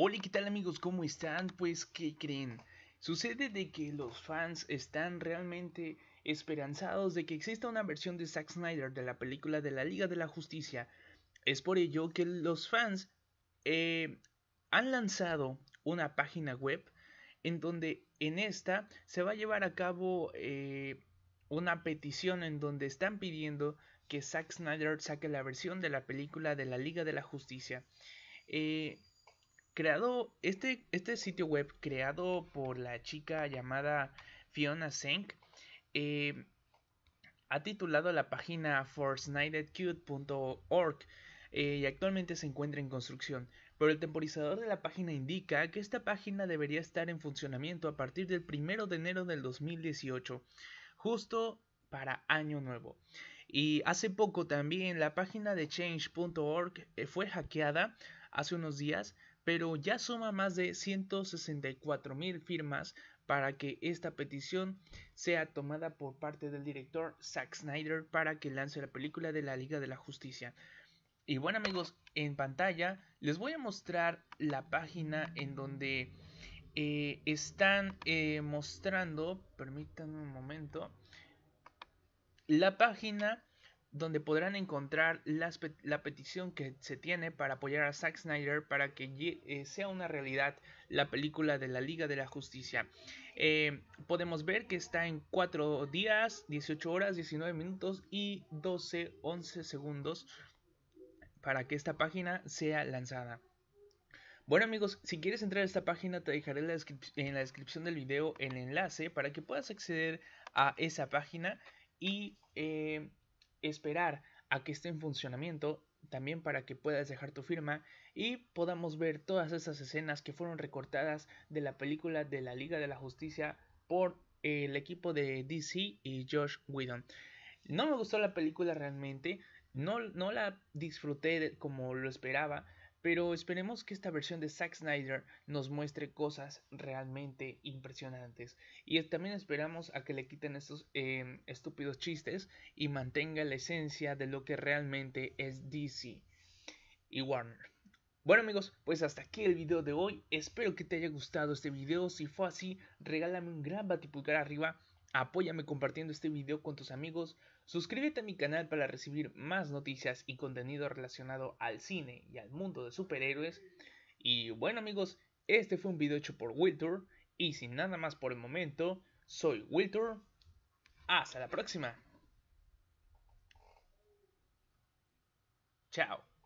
Hola, ¿qué tal amigos? ¿Cómo están? Pues, ¿qué creen? Sucede de que los fans están realmente esperanzados de que exista una versión de Zack Snyder de la película de la Liga de la Justicia. Es por ello que los fans eh, han lanzado una página web en donde en esta se va a llevar a cabo eh, una petición en donde están pidiendo que Zack Snyder saque la versión de la película de la Liga de la Justicia. Eh, creado, este, este sitio web creado por la chica llamada Fiona Senk, eh, ha titulado la página forsnightedcute.org eh, y actualmente se encuentra en construcción, pero el temporizador de la página indica que esta página debería estar en funcionamiento a partir del 1 de enero del 2018, justo para Año Nuevo. Y hace poco también la página de change.org eh, fue hackeada hace unos días pero ya suma más de 164 mil firmas para que esta petición sea tomada por parte del director Zack Snyder para que lance la película de la Liga de la Justicia. Y bueno amigos, en pantalla les voy a mostrar la página en donde eh, están eh, mostrando, permítanme un momento, la página donde podrán encontrar la petición que se tiene para apoyar a Zack Snyder para que eh, sea una realidad la película de la Liga de la Justicia. Eh, podemos ver que está en 4 días, 18 horas, 19 minutos y 12, 11 segundos para que esta página sea lanzada. Bueno amigos, si quieres entrar a esta página te dejaré en la, descripción del video el enlace para que puedas acceder a esa página y... Eh, esperar a que esté en funcionamiento también para que puedas dejar tu firma y podamos ver todas esas escenas que fueron recortadas de la película de la Liga de la Justicia por el equipo de DC y Josh Whedon. No me gustó la película realmente, no, no la disfruté como lo esperaba, pero esperemos que esta versión de Zack Snyder nos muestre cosas realmente impresionantes. Y también esperamos a que le quiten estos em, estúpidos chistes y mantenga la esencia de lo que realmente es DC y Warner. Bueno amigos, pues hasta aquí el video de hoy. Espero que te haya gustado este video. Si fue así, regálame un gran batipulgar arriba Apóyame compartiendo este video con tus amigos, suscríbete a mi canal para recibir más noticias y contenido relacionado al cine y al mundo de superhéroes. Y bueno amigos, este fue un video hecho por Wiltor. y sin nada más por el momento, soy Wiltor. Hasta la próxima. Chao.